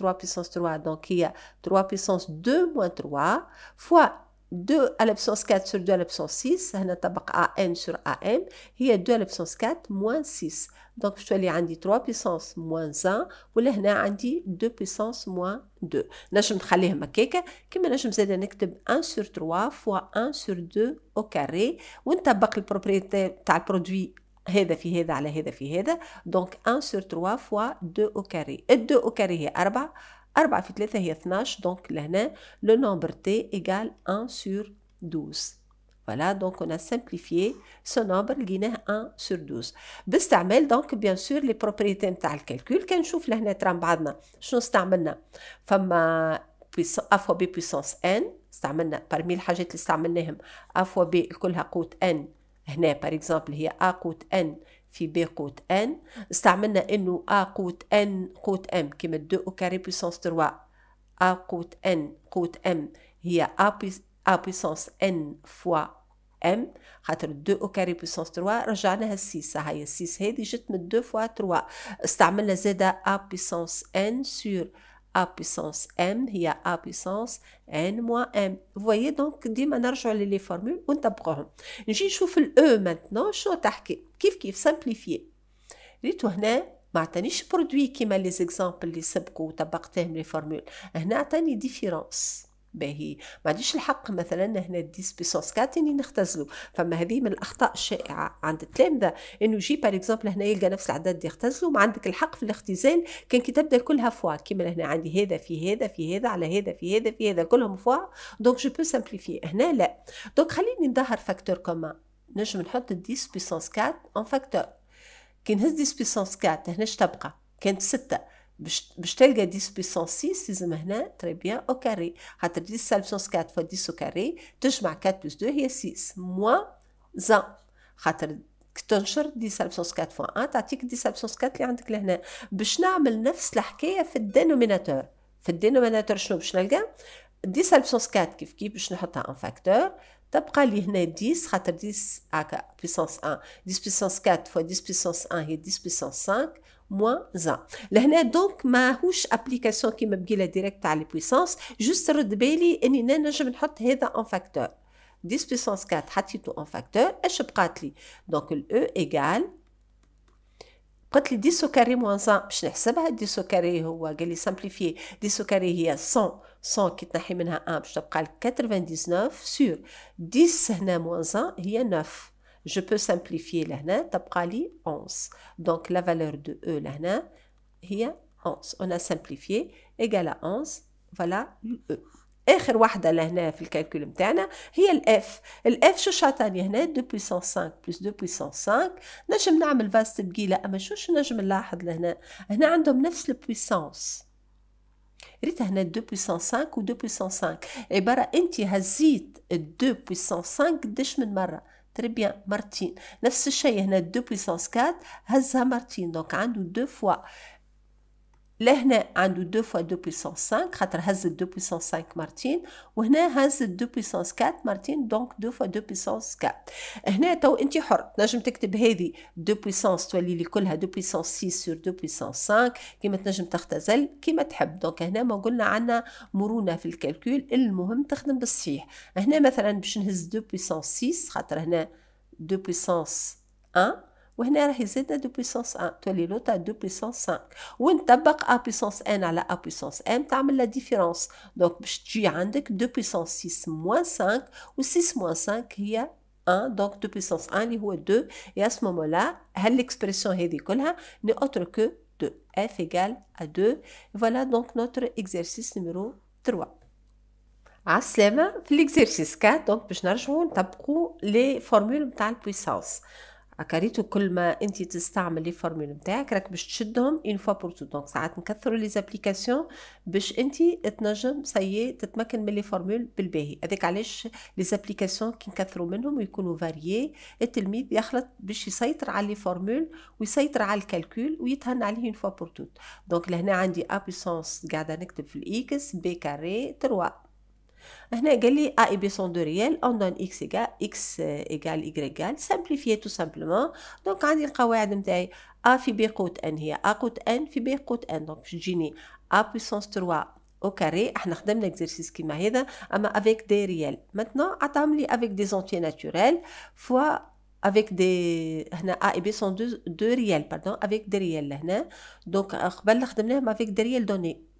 2 à l'absence 4 sur 2 à l'absence 6 هنا طبق AN sur AM هي 2 à l'absence 4 moins 6 دونك باش تولي عندي 3 بيسونس موان 1 ولا هنا عندي 2 بيسونس موان 2 نجم نخليهم هكاك كما نجم زاد نكتب 1 sur 3 فوا 1 sur 2 او كاري ونطبق البروبريتي تاع البرودوي هذا في هذا على هذا في هذا دونك 1 سور 3 فوا 2 او كاري 2 او كاري هي 4 4 في 3 هي 12 دونك لهنا لو نومبر تي ايغال 1 سور 12 فوالا دونك انا سامبليفيي سو نومبر لقيناه 1 سور 12. باستعمال دونك بيان سور لي بروبريتي نتاع الكالكول، كنشوف نشوف لهنا ترى بعضنا شنو استعملنا، فما A fois B puissance N استعملنا parmi الحاجات اللي استعملناهم A fois B كلها قوت ان هنا باغ اكزومبل هي ا قوت ان في ب قوت ان استعملنا انه ا قوت ان قوت ام كيما دو او كاري بيسونس 3 ا قوت ان قوت ام هي ا بيسونس ان فوا ام خاطر 2 او كاري بويسونس 3 رجعناها السيس هاي السيس هذه جت من 2 فوا 3 استعملنا زاده ا بويسونس ان سور A puissance M, il y a A puissance N moins M. Vous voyez donc, je vais vous faire les formules. Je vais vous le E maintenant. Je vais vous faire simplifier. Je vais vous faire les je qui ont les exemples. Je vais vous les formules. Je vais les différences. باهي ما عنديش الحق مثلا هنا ديس بيسونس كات اني فما هذه من الاخطاء الشائعه عند التلامذه انه جي باغ اكزومبل هنا يلقى نفس العدد يختزلو ما عندك الحق في الاختزال كان كي تبدا كلها فوا كيما هنا عندي هذا في هذا في هذا على هذا في هذا في هذا كلهم فوا دونك جو بو سامبليفي هنا لا دونك خليني نظهر فاكتور كوما نجم نحط 10 بيسونس 4 ان فاكتور كي نهز 10 بيسونس 4 هنا تبقى كانت سته باش تلقى 10 بيسون 6 لازم هنا تري بيان او كاري خاطر 10 سالب سونس 4 فوا 10 او كاري تجمع 4 بلس 2 هي 6 موا زا خاطر تنشر 10 سالب سونس 4 فوا 1 تعطيك 10 سالب سونس 4 اللي عندك لهنا باش نعمل نفس الحكايه في الدينوميناتور في الدينوميناتور شنو باش نلقى 10 سالب سونس 4 كيف كيف باش نحطها ان فاكتور تبقى لي هنا 10 خاطر 10 هكا بيسونس 1 10 بيسونس 4 فوا 10 بيسونس 1 هي 10 بيسونس 5 موان 1 لهنا دونك ماهوش ابليكاسيون كيما بقيلا ديريكت على البويسونس جوست رد بالي اني انا نجم نحط هذا ان فاكتور 10 بويسونس 4 حطيتو ان فاكتور اش بقات لي دونك الاو ايغال قلت لي 10 كاري موان 100 باش نحسبها 10 كاري هو قال لي سامبليفي 10 كاري هي 100 100 كي تنحي منها 1 باش تبقى لك 99 سور 10 هنا موان 100 هي 9 Je peux simplifier لهنا تبقى لي 11 donc la valeur de E لهنا هي 11 on a simplifié égale à 11 voilà E اخر وحده لهنا في الكالكول نتاعنا هي الاف الاف شو شاطاني هنا 2 puissance 5 بلس 2 puissance 5 نجم نعمل فاز تبقيله اما شوش نجم نلاحظ لهنا هنا عندهم نفس البويسونس ريت هنا 2 puissance 5 و 2 puissance 5 عباره انت هزيت 2 puissance 5 قداش من مره Très bien, Martine. نفس الشيء هنا 2 puissance 4 هزها مارتين دونك عنده 2 fois لهنا عنده دو فوا 2 بويسونس 5 خاطر هز دو بويسونس 5 مرتين وهنا هز دو بويسونس 4 مرتين دونك دو فوا دو بويسونس 4 هنا تو انت حر تنجم تكتب هذه دو بويسونس تولي لي كلها دو بويسونس 6 سور دو بويسونس 5 كيما تنجم تختزل كيما تحب دونك هنا ما قلنا عندنا مرونه في الكالكول المهم تخدم بالصحيح هنا مثلا باش نهز دو بويسونس 6 خاطر هنا دو بويسونس 1 Et a la résistance de 2 puissance 1, on a la à de 2 puissance 5. On a la différence de 2 puissance 6 moins 5, ou 6 moins 5 qui est 1, donc 2 puissance 1 niveau 2. Et à ce moment-là, l'expression rédicolaire n'est autre que 2. F égale à 2. Voilà donc notre exercice numéro 3. À ce l'exercice 4, donc je vais les formules de la puissance. اكاريتو كل ما انت تستعمل لي فورمول نتاعك راك باش تشدهم اون فوا بور تو دونك ساعات نكثروا لي زابليكاسيون باش انت تنجم سي تتمكن من لي فورمول بالباهي هذاك علاش لي زابليكاسيون كي نكثروا منهم ويكونوا فاريي التلميذ يخلط باش يسيطر على لي فورمول ويسيطر على الكالكول ويتهنى عليه اون فوا بور توت دونك لهنا عندي ا بيسونس قاعده نكتب في الاكس بي كاري 3 هنا قال لي ا اي بي سون دو ريال اون دون اكس ايغا اكس ايغال ايغري ايغال سامبليفي تو سامبلومون دونك عندي القواعد نتاعي ا في بي قوت ان هي ا قوت ان في بي قوت ان دونك تجيني ا بوسونس 3 او كاري احنا خدمنا اكزرسيس كيما هذا اما افيك دي ريال ماتنو عطاهم لي افيك دي زونتي ناتوريل فوا افيك دي هنا ا اي بي سون دو ريال باردون افيك دي ريال لهنا دونك قبل خدمناهم مع افيك دي ريال دوني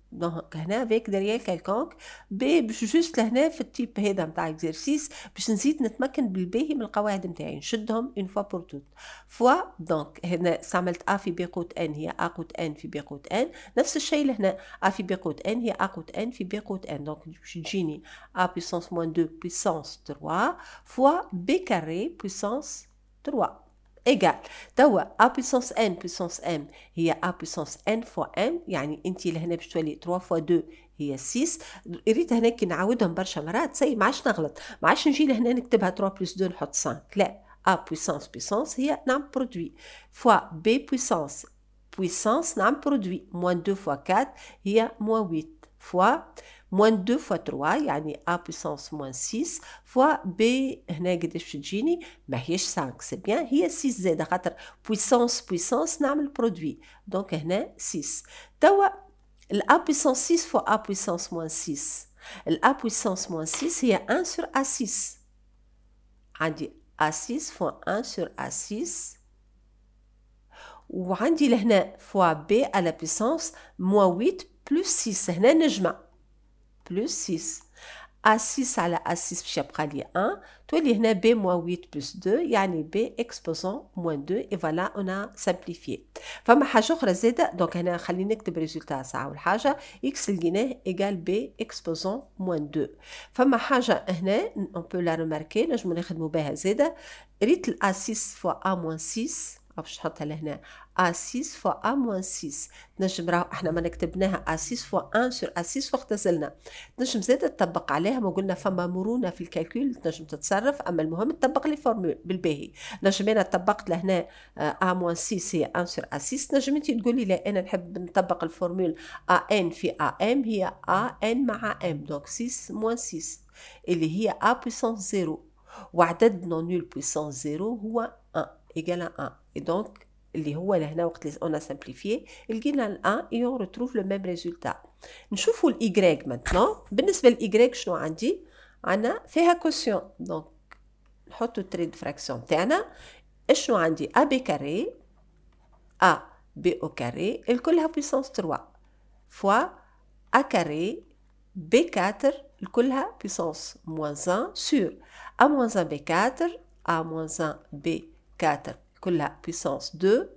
هنا دريال كالكونك باش جوست لهنا في التيب هذا نتاع اكزرسيس باش نزيد نتمكن بالباهي من القواعد نتاعي نشدهم اون فوا بور توت فوا دونك هنا استعملت ا في قوت ان هي ا قوت ان في قوت ان نفس الشيء لهنا ا في قوت ان هي ا قوت ان في قوت ان دونك باش تجيني ا بويسونس موان دو بويسونس 3 فوا بي كاري بويسونس 3 ايجال توا ا بويسونس ان بويسونس ام هي ا بويسونس ان فوا ام يعني انت لهنا باش تولي 3 فوا 2 هي 6 ريت هنا كي نعاودهم برشا مرات سي ما عادش نغلط ما عادش نجي لهنا نكتبها 3 بلس 2 نحط 5 لا ا بويسونس بويسونس هي نعم برودوي فوا بي بويسونس بويسونس نعم برودوي موان 2 فوا 4 هي موان 8 فوا moins 2 fois 3 يعني a puissance moins 6 fois b هنا قداش تجيني ماهيش c'est 5 سي بيان هي 6 زائد خاطر puissance. puissance نعمل produit دونك هنا 6 توا A puissance 6 fois a puissance moins 6 A puissance moins 6 هي 1 sur a6 عندي a6 fois 1 sur a6 وعندي لهنا B à la puissance moins 8 plus 6 هنا plus 6 A6 la A6 باش 1 تولي هنا B moins 8 plus 2 a B exposant moins 2 et voilà on a simplifié فما دونك هنا خلينا نكتب ريزولتا X لقيناه B exposant moins 2 on peut la remarquer vais vous بها que c'est A6 fois A moins 6 باش نحطها لهنا A6 فوا ا موان 6 تنجم راهو احنا ما نكتبناها A6 فوا 1 سور A6 وقت زلنا تنجم زاد تطبق عليها ما قلنا فما مرونة في الكالكول تنجم تتصرف أما المهم تطبق لي فورمول بالباهي نجم أنا طبقت لهنا ا موان 6 هي 1 سور A6 نجم أنت تقولي لا أنا نحب نطبق الفورمول ان في ام هي ان مع ام دونك 6 موان 6 اللي هي ا بويسونس 0 وعدد نون نول بويسونس 0 هو 1 إيكال 1 Et donc, on a simplifié, on a le 1 et on retrouve le même résultat. Nous chouffons le y maintenant, Pour le y est un indice, on a fait la question, donc, on a tout trait de fraction. Et nous avons dit ab carré, ab au carré, et le coup la puissance 3 fois A carré, b 4 le coup la puissance moins 1 sur a moins 1 b 4 a moins 1 b 4 la puissance 2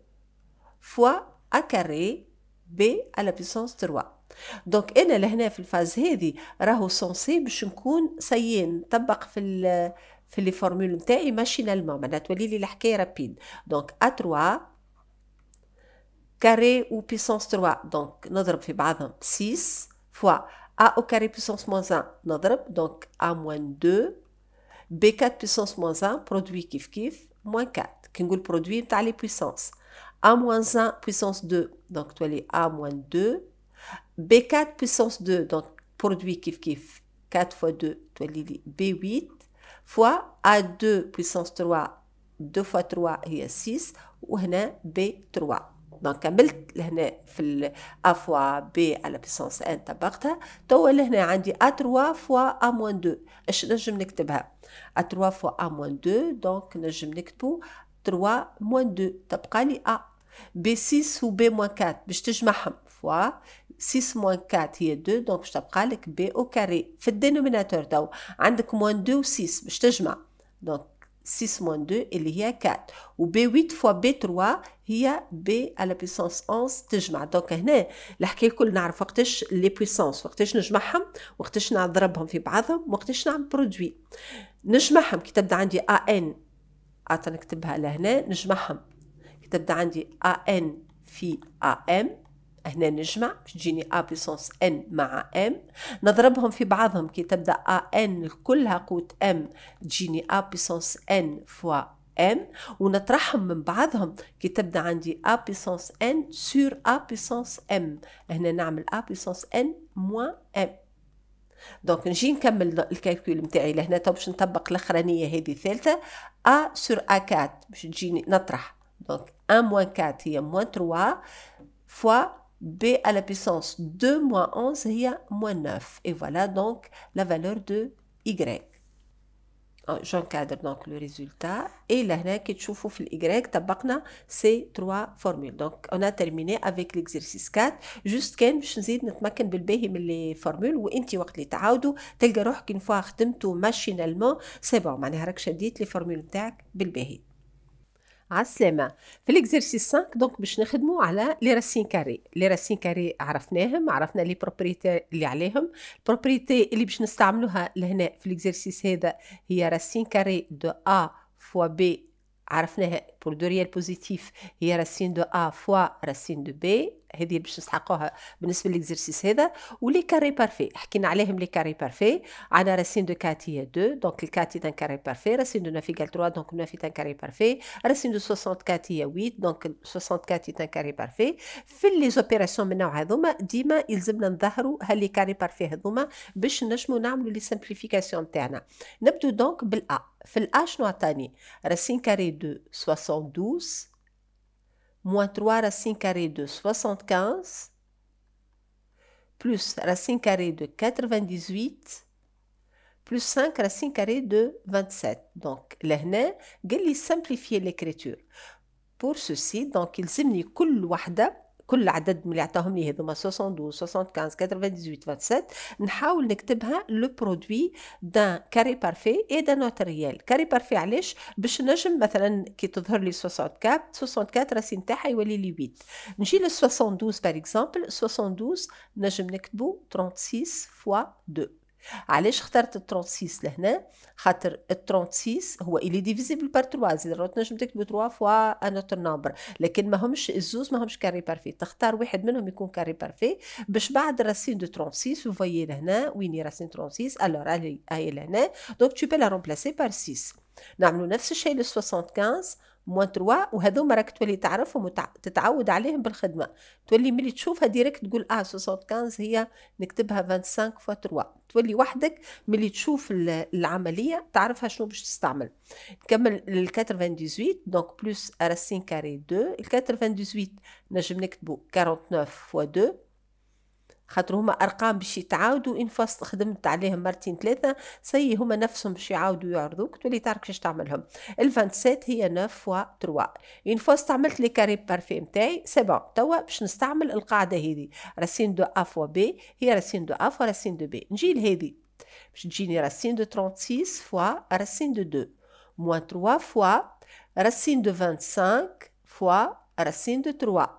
fois A carré B à la puissance 3 Donc انا لهنا في الفاز هذه راهو سونسي باش نكون سيين طبق في في لي فورمول نتاعي ماشينالمون لي 3 carré ou puissance 3 donc نضرب في بعضهم 6 fois a au carré puissance moins 1 نضرب donc a moins 2 b4 puissance moins 1 produit kif kif moins 4 le produit de la puissance. A moins 1 puissance 2 donc tu as A moins 2 B4 puissance 2 donc produit kif kif 4 fois 2 tu as B8 fois A2 puissance 3 2 fois 3 a 6 Ou B3 دونك كملت لهنا في ا فوا بي على بيسونس ان طبقتها توا لهنا عندي ا 3 فوا ا موان 2 اش نجم نكتبها ا 3 فوا ا موان 2 دونك نجم نكتبو 3 موان 2 تبقى لي ا بي 6 و بي موان 4 باش تجمعهم فوا 6 موان 4 هي 2 دونك باش تبقى لك بي او كاري في الدينوميناتور تو عندك موان 2 و 6 باش تجمع دونك 6 moins 2 اللي هي 4 و B8 فوا B3 هي B على بيسونس 11 تجمع دونك هنا الحكايه الكل نعرف وقتاش لي بيسونس وقتاش نجمعهم وقتاش نضربهم في بعضهم وقتاش نعمل برودوي نجمعهم كي تبدا عندي AN عطا نكتبها لهنا نجمعهم كي تبدا عندي AN في AM هنا نجمع باش تجيني A بليسونس N مع M نضربهم في بعضهم كي تبدأ AN كلها قوة M تجيني A بليسونس N فوا M ونطرحهم من بعضهم كي تبدأ عندي A بليسونس N سور A بليسونس M هنا نعمل A بليسونس N موان M دونك نجي نكمل الكالكول نتاعي لهنا تو باش نطبق الاخرانيه هذه الثالثه A سور A4 باش تجيني نطرح دونك 1 موان 4 هي موان 3 فوا b à la puissance 2 moins 11 il y a moins 9 et voilà donc la valeur de y ah, j'encadre donc le résultat et là كي تشوفوا le y طبقنا ces trois formules donc on a terminé avec l'exercice 4 juste كان باش نزيد نتمكن faire les لي فورمول وانت وقت اللي تعاودوا تلقى روحك qu'une fois c'est bon, سي بون معناها راك شديت لي faire les formules. عالسلامة في الاكزرسيس 5 دونك باش نخدمو على لي راسين كاري لي راسين كاري عرفناهم عرفنا لي بروبريتي اللي عليهم البروبريتي اللي باش نستعملوها لهنا في الاكزرسيس هذا هي راسين كاري دو ا فوا بي عرفناها بور دو ريال بوزيتيف هي راسين دو ا فوا راسين دو بي هذه باش نسحقوها بالنسبه للاكزرسيس هذا ولي كاري بارفي حكينا عليهم لي كاري بارفي على راسين دو كاتي هي 2 دونك الكاتي تان كاري بارفي راسين دو 9 3 دونك نافي تان كاري بارفي راسين دو 64 كاتي 8 دونك 64 تان كاري بارفي في لي زوبيراسيون من نوع هذوما ديما يلزمنا نظهروا هاللي كاري بارفي هذوما باش نجموا نعملوا لي سامبليفيكاسيون تاعنا نبدو دونك بالا في الاش شنو عطاني راسين كاري دو 72 moins 3 racine carrée de 75 plus racine carrée de 98 plus 5 racine carrée de 27. Donc, لهنا il simplifier l'écriture. Pour ceci, donc, il s'implique كل كل عدد اللي عطاهم لي هذوما 72 75 98 27 نحاول نكتبها لو برودوي دان كاري بارفي اي دان اوتر ريال كاري بارفي علاش باش نجم مثلا كي تظهر لي 64 64 راسي نتاعها يولي لي 8 نجي ل 72 باغ اكزومبل 72 نجم نكتبو 36 فوا 2 علاش اخترت الترونسيس لهنا خاطر الترونسيس هو الي ديفيزيبل بار تروا زيرو تنجم تكتب تروا فوا ان اوتر نمبر لكن ماهمش الزوز ماهمش كاري بارفي تختار واحد منهم يكون كاري بارفي باش بعد راسين دو ترونسيس فوفويي لهنا وين راسين ترونسيس الوغ هاي لهنا دونك تو بي لا رومبلاسي بار 6 نعملو نفس الشيء لل 75 موان تروا وهذوما راك تولي تعرفهم وتتعود عليهم بالخدمه تولي ملي تشوفها ديريكت تقول اه 75 هي نكتبها 25 فوا 3 تولي وحدك ملي تشوف العمليه تعرفها شنو باش تستعمل نكمل ال 98 دونك بلس راسين كاري 2 ال 98 نجم نكتبو 49 فوا 2 خاطر هما ارقام باش يتعاودوا ان فاست خدمت عليهم مرتين ثلاثه سي هما نفسهم باش يعاودوا يعرضوك تولي تعرف كيفاش تعملهم ال 27 هي 9 و 3 ان فاست عملت لي كاري بارفي نتاعي سي بون توا باش نستعمل القاعده هذه راسين دو اف و بي هي راسين دو اف و راسين دو بي نجي لهذه باش تجيني راسين دو 36 فوا راسين دو 2 موان 3 فوا راسين دو 25 فوا راسين دو 3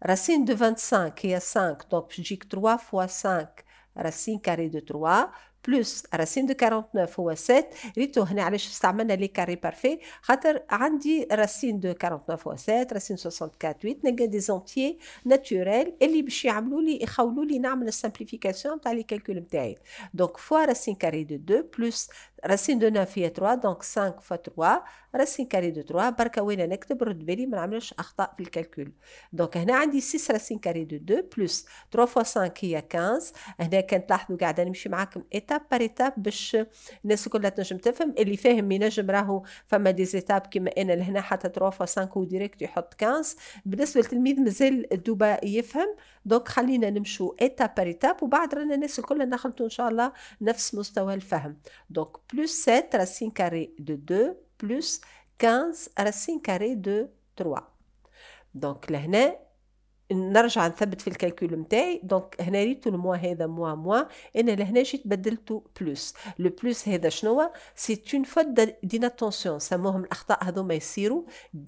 Racine de 25 qui est 5, donc j'ai 3 fois 5, racine carrée de 3, بلس راسين دو 49 هو 7 ريتو هنا علاش استعملنا لي كاري بارفي خاطر عندي راسين دو 49 هو 7 راسين 64 8 نلقى دي زونتي ناتوريل اللي باش يعملوا لي يخولوا لي نعمل السامبليفيكاسيون تاع لي كالكول نتاعي دونك فوا راسين كاري دو 2 بلس راسين دو 9 هي 3 دونك 5 فوا 3 راسين كاري دو 3 بركه وين نكتب رد بالي ما نعملش اخطاء في الكالكول دونك هنا عندي 6 راسين كاري دو 2 بلس 3 فوا 5 هي 15 هنا كان تلاحظوا قاعده نمشي معاكم ايتاب ايتاب بار ايتاب باش الناس الكل تنجم تفهم اللي فاهم ينجم راهو فما دي ايتاب كيما انا لهنا حتى 3 فوا 5 وديريكت يحط 15 بالنسبه للتلميذ مازال دوبا يفهم دونك خلينا نمشوا ايتاب بار ايتاب وبعد رانا الناس الكل نخلطوا ان شاء الله نفس مستوى الفهم دونك بلس 7 راسين كاري دو 2 بلس 15 راسين كاري دو 3 دونك لهنا نرجع نثبت في الكالكول نتاعي دونك هنا ريتو الموا هذا موا موا انا لهنا جيت بدلتو بلوس لو بلوس هذا شنو سي اون فوت ديناتونسيون سموهم الاخطاء هذوما يصيروا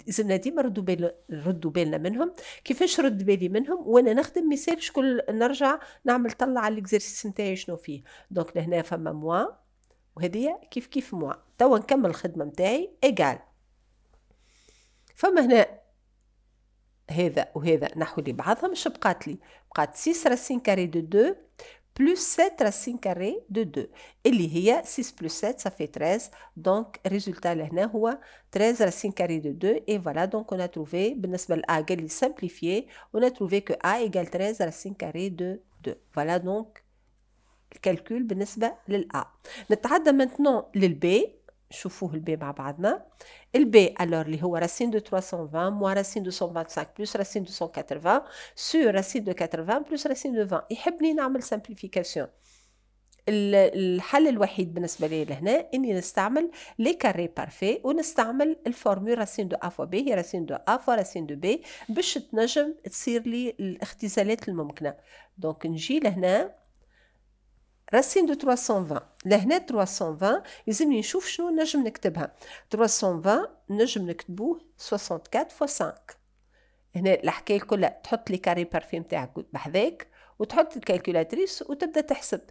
لازمنا ديما ردوا بال ردوا بالنا منهم كيفاش رد بالي منهم وانا نخدم مثال شكون نرجع نعمل طلع على الاكزرسيس نتاعي شنو فيه دونك لهنا فما موا وهذه كيف كيف موا توا نكمل الخدمه نتاعي ايغال فما هنا هذا وهذا نحو لي بعضهم اش بقات لي بقات 6 راسين كاري دو 2 بلس 7 راسين كاري دو 2 اللي هي 6 بلس 7 صافي 13 دونك ريزولتا لهنا هو 13 راسين كاري دو 2 اي فوالا دونك اون تروفي بالنسبه لا قال لي سامبليفيي اون تروفي كو ا ايكال 13 راسين كاري دو 2 فوالا دونك الكالكول بالنسبه للأ نتعدى maintenant للبي نشوفوه البي مع بعضنا البي الور اللي هو راسين دو 320 موا راسين دو 125 بلس راسين دو 180 سور راسين دو 80 بلس راسين دو 20 يحب لي نعمل سامبليفيكاسيون الحل الوحيد بالنسبه لي لهنا اني نستعمل لي كاري بارفي ونستعمل الفورمول راسين دو ا فوا بي هي راسين دو ا فوا راسين دو بي باش تنجم تصير لي الاختزالات الممكنه دونك نجي لهنا راسين دو 320 لهنا 320 يلزمني نشوف شنو نجم نكتبها 320 نجم نكتبوه 64 x 5 هنا الحكايه كلها تحط لي كاري بارفي نتاعك بحذاك وتحط الكالكولاتريس وتبدا تحسب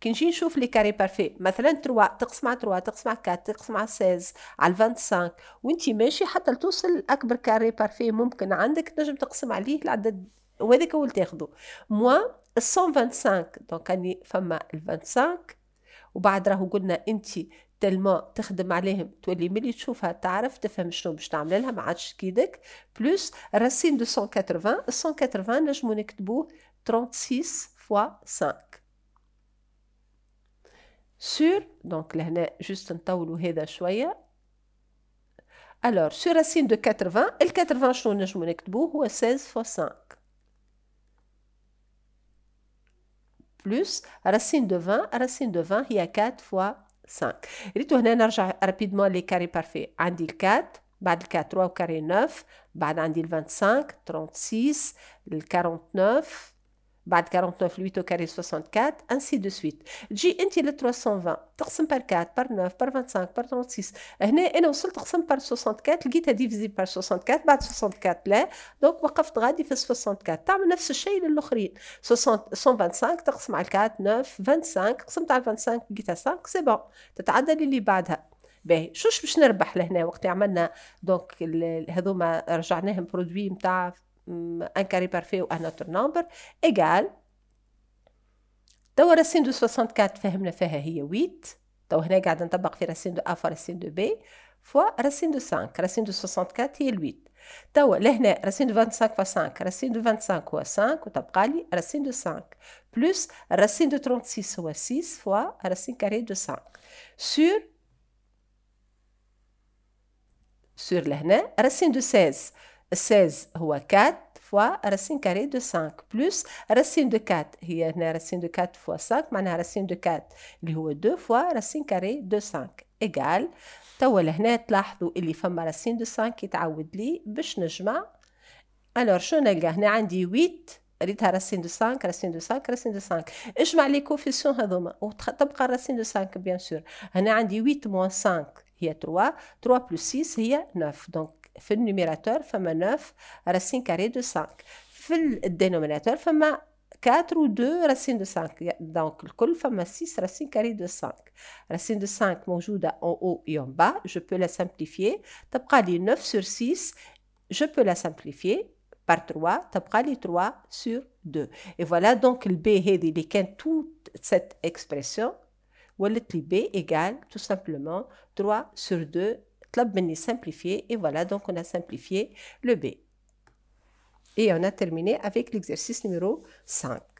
كي نجي نشوف لي كاري بارفي مثلا 3 تقسم على 3 تقسم على 4 تقسم على 16 على 25 وانت ماشي حتى توصل اكبر كاري بارفي ممكن عندك نجم تقسم عليه العدد وهذاك هو اللي تاخذه موا ال 125 دونك اني فما ال 25 وبعد راهو قلنا انت تلما تخدم عليهم تولي ملي تشوفها تعرف تفهم شنو باش تعمل لها ما عادش كيدك بلس راسين دو 180 180 نجمو نكتبوه 36 x 5 سور دونك لهنا جوست نطولو هذا شويه الوغ سور راسين دو 80 ال 80 شنو نجمو نكتبوه هو 16 x 5 plus racine de 20 racine de 20 il y a 4 fois 5 et rapidement les carrés parfaits عندي 4 بعد 4 3 au carré 9 بعد 25 36 49 بعد 49 8 كاري 64 انسي دو سويت تجي انت ل 320 تقسم بار 4 بار 9 بار 25 بار 36 هنا انا وصلت قسم بار 64 لقيتها ديفيزي بار 64 بعد 64 لا دونك وقفت غادي في 64 تعمل نفس الشيء للاخرين 125 تقسم على 4 9 25 قسمت على 25 لقيتها 5 سي بون تتعدى للي بعدها باهي شوش باش نربح لهنا وقت عملنا دونك هذوما رجعناهم برودوي نتاع un carré parfait ou un autre nombre égal توا راسين دو 64 فهمنا فيها هي 8 تو هنا قاعد نطبق في راسين دو ا فوا راسين دو بي فوا راسين دو 5 راسين دو 64 هي 8 توا لهنا راسين دو 25 فوا 5 راسين دو 25 هو 5 وتبقى لي راسين دو 5 بلس راسين دو 36 هو 6 فوا راسين كاري دو 5 سور سور لهنا راسين دو 16 16 هو 4 فوا راسين كاري دو 5 بلس راسين دو 4 هي هنا راسين دو 4 فوا 5 معناها راسين دو 4 اللي هو 2 فوا راسين كاري دو 5 ايغال توا لهنا تلاحظوا اللي فما راسين دو 5 يتعود لي باش نجمع الوغ شو نلقى هنا عندي 8 ريتها راسين دو 5 راسين دو 5 راسين دو 5 اجمع لي كوفيسيون هذوما وتبقى الراسين دو 5 بيان سور هنا عندي 8 موان 5 هي 3 3 بلس 6 هي 9 دونك في numérateur, فما 9 racines carrées de 5 في dénominateur, فما 4 ou 2 racines de 5 donc col, femme 6 racine carrées de 5 racine de 5 joue en haut et en bas je peux la simplifier تبقى les 9 sur 6 je peux la simplifier par 3 تبقى les 3 sur 2 et voilà donc le B هذه اللي كانت toute cette expression Ou le B égale tout simplement 3 sur 2 طلب ben simplifié et voilà donc on a simplifié le B. Et on a terminé avec l'exercice numéro 5.